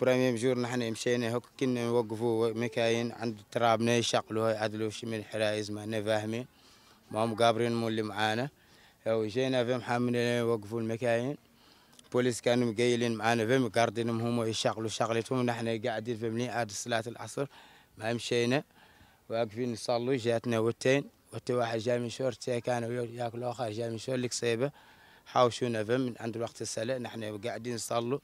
برايم جور نحن مشينا هك كنا نوقفوا مكاين عند ترابنا يشقلوا عدلوا شي من الحرائز ما نفهمي ما هم قابرين مو اللي معانا وجينا في محمد وقفوا المكاين بوليس كانوا مقيلين معانا في مقاردين هم يشقلوا شغلتهم نحن قاعدين في فيهم عاد صلاة العصر ما مشينا واقفين نصلوا جاتنا وتين وتي واحد جاي من شور كان ياكلوا اخر جاي من شور لك القصيبه حاوشونا من عند الوقت السلة نحن قاعدين نصلوا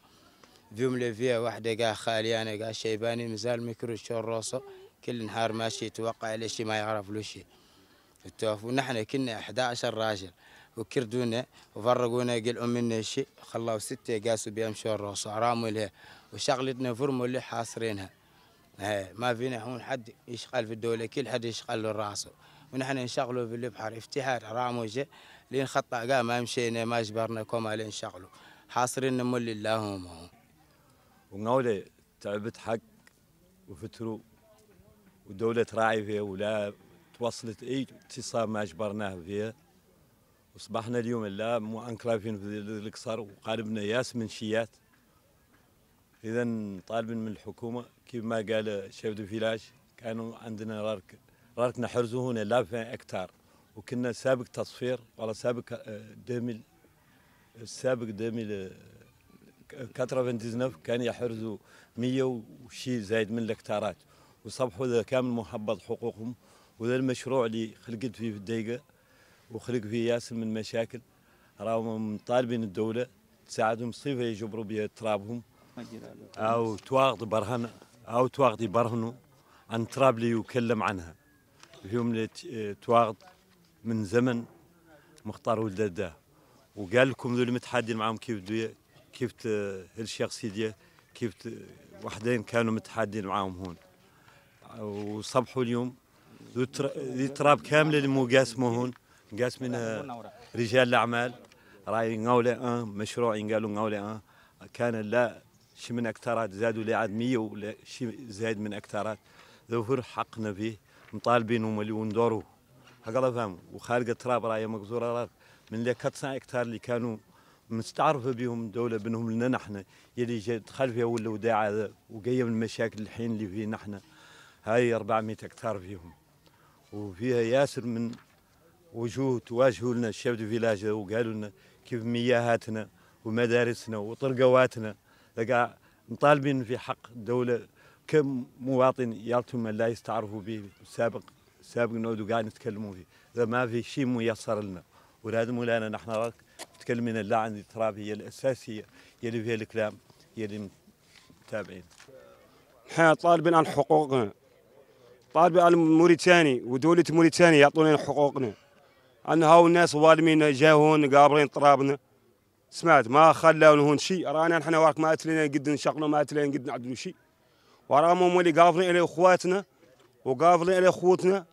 جملة فيها واحدة قا أنا قا شيباني مزال ميكرو الشروصة كل نهار ماشي يتوقع على ما يعرف له شيء التوفوا كنا 11 راجل وكردونا وفرقونا قلقوا امنا شيء خلاو ستة قاسوا بهم شروصة راموا لها وشغلتنا فرموا اللي حاصرينها ما فينا هون حد يشغل في الدولة كل حد يشغل له راسه ونحن نشغله في البحر افتحار راموجة لين خطأ ما مشينا ما جبرنا كما لين شغله حاصرين مول اللهم هم ونقول تعبت حق وفتروا ودولة تراعي فيها ولا توصلت أي اتصال ما أجبرناه فيها وصبحنا اليوم لا مو انكلافين في القصر وقاربنا ياس من شيات اذا طالبين من الحكومه كيف ما قال شيف دو فيلاج كانوا عندنا رارك راركنا حرزه هنا لا في اكتار وكنا سابق تصفير ولا سابق آه، دمل سابق دمل آه، 99 كان يحرزوا 100 وشي زايد من الهكتارات وصبحوا ذا كامل محبط حقوقهم وذا المشروع اللي خلقت فيه في الدقيقة وخلق فيه ياسر من مشاكل راهم طالبين الدولة تساعدهم صيفة يجبروا بها ترابهم أو تواغد برهن أو تواغد يبرهنوا عن تراب اللي يكلم عنها اليوم اللي تواغد من زمن مختار ولد وقال لكم ذول متحدين معاهم كيف كيف الشخصيه كيف وحدين كانوا متحدين معاهم هون وصبحوا اليوم ذي تراب كامله اللي مو قاسمه هون قاسمين رجال الاعمال راي نقولة ان مشروع قالوا نقولة ان كان لا شي من اكتارات زادوا لي عاد 100 ولا شي زايد من اكتارات ظهور حقنا فيه مطالبين هما اللي وندوروا هكذا فهموا وخارج التراب راهي مقزوره من اللي 400 اكتار اللي كانوا مستعرفه بهم الدوله بينهم لنا نحن يلي جات خلفها ولا وداع هذا من المشاكل الحين اللي فيه نحن هاي 400 هكتار فيهم وفيها ياسر من وجوه تواجهوا لنا الشباب فيلاج وقالوا لنا كيف مياهاتنا ومدارسنا وطرقواتنا لقى مطالبين في حق الدوله كم مواطن يالتهم لا يستعرفوا به سابق سابق نعود وقاعد نتكلموا فيه اذا ما في شيء ميسر لنا ولازم ولانا نحن راك تكلمنا التراب هي الاساسيه يلي فيها الكلام يلي متابعين حنا طالبين عن حقوقنا طالبين عن موريتاني ودولة موريتانيا يعطونا حقوقنا أن هاو الناس ظالمين جاهون قابرين طرابنا سمعت ما هون شيء رانا حنا وراك ما اتلينا قد نشغلوا ما اتلينا قد نعدلوا شيء وراهم هم اللي قافلين على اخواتنا وقافلين على اخوتنا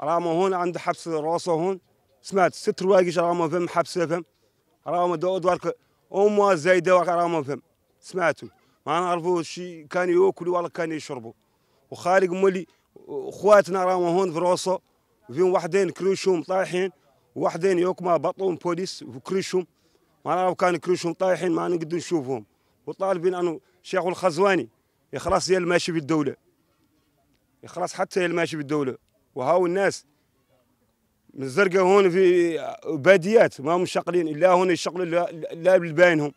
راهم هون عند حبس راسهم سمعت ست رواقش راهم فم حبسه فم راهم دوارك هما زايده راهم فهم سمعتوا ما نعرفوا شي كان ياكلوا ولا كان يشربوا وخارج مولي خواتنا راهم هون في روسو فيهم واحدين كروشهم طايحين وحدين يوكما بطون بوليس وكروشهم ما نعرف كان كروشهم طايحين ما نقدر نشوفهم وطالبين انه شيخ الخزواني يخلص اللي ماشي بالدوله يخلص حتى اللي ماشي بالدوله وهاو الناس من الزرقاء هون في باديات ما هم شغلين الا هون يشغلوا لا بلبانهم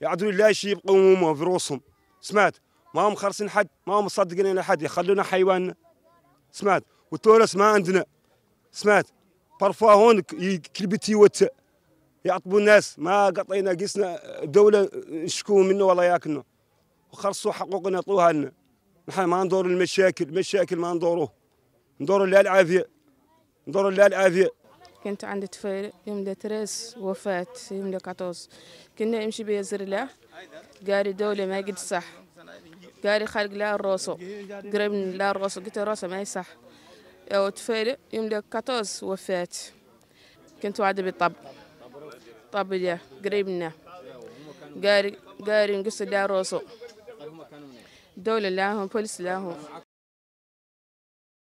يعدوا لا شيء هم في روسهم سمعت ما هم خرسين حد ما هم مصدقين حد يخلونا حيواننا سمعت والتورس ما عندنا سمعت بارفوا هون كلبتي وت يعطبوا الناس ما قطينا قسنا دولة نشكو منه والله ياكلنا وخرصوا حقوقنا يعطوها لنا نحن ما ندور المشاكل المشاكل ما ندوروه ندوروا العافية نظر لها الآذية كنت عندي طفل يوم ده تريس وفاة يوم 14 كنا نمشي زر زرلة قاري دولة ما قد صح قاري خلق لا الروسو قريب لا الروسو قلت الروسو ما يصح أو طفل يوم 14 وفات كنت وعد بالطب طب يا قريبنا منا قاري قاري نقص لا روسو دولة لا هم بوليس لا هم